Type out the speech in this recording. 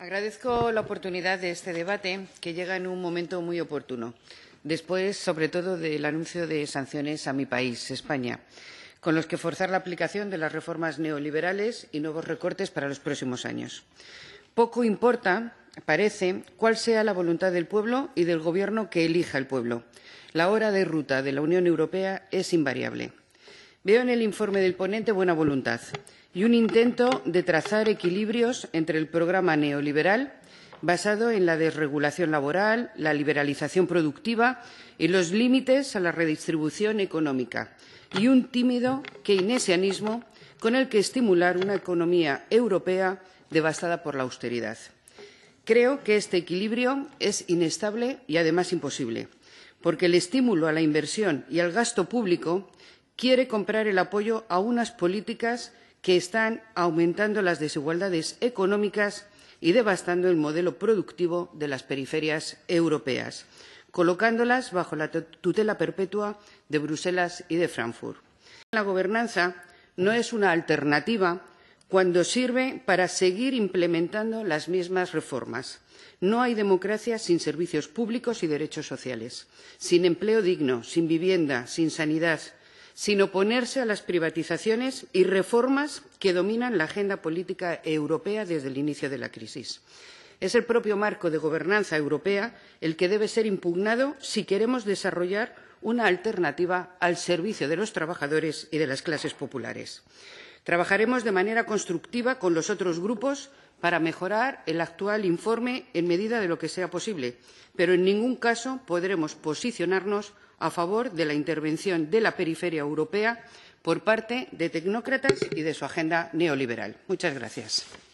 Agradezco la oportunidad de este debate, que llega en un momento muy oportuno, después, sobre todo, del anuncio de sanciones a mi país, España, con los que forzar la aplicación de las reformas neoliberales y nuevos recortes para los próximos años. Poco importa, parece, cuál sea la voluntad del pueblo y del Gobierno que elija el pueblo. La hora de ruta de la Unión Europea es invariable. Veo en el informe del ponente buena voluntad y un intento de trazar equilibrios entre el programa neoliberal basado en la desregulación laboral, la liberalización productiva y los límites a la redistribución económica, y un tímido keynesianismo con el que estimular una economía europea devastada por la austeridad. Creo que este equilibrio es inestable y además imposible, porque el estímulo a la inversión y al gasto público quiere comprar el apoyo a unas políticas que están aumentando las desigualdades económicas y devastando el modelo productivo de las periferias europeas, colocándolas bajo la tutela perpetua de Bruselas y de Frankfurt. La gobernanza no es una alternativa cuando sirve para seguir implementando las mismas reformas. No hay democracia sin servicios públicos y derechos sociales, sin empleo digno, sin vivienda, sin sanidad, sin oponerse a las privatizaciones y reformas que dominan la agenda política europea desde el inicio de la crisis. Es el propio marco de gobernanza europea el que debe ser impugnado si queremos desarrollar una alternativa al servicio de los trabajadores y de las clases populares. Trabajaremos de manera constructiva con los otros grupos para mejorar el actual informe en medida de lo que sea posible, pero en ningún caso podremos posicionarnos a favor de la intervención de la periferia europea por parte de tecnócratas y de su agenda neoliberal. Muchas gracias.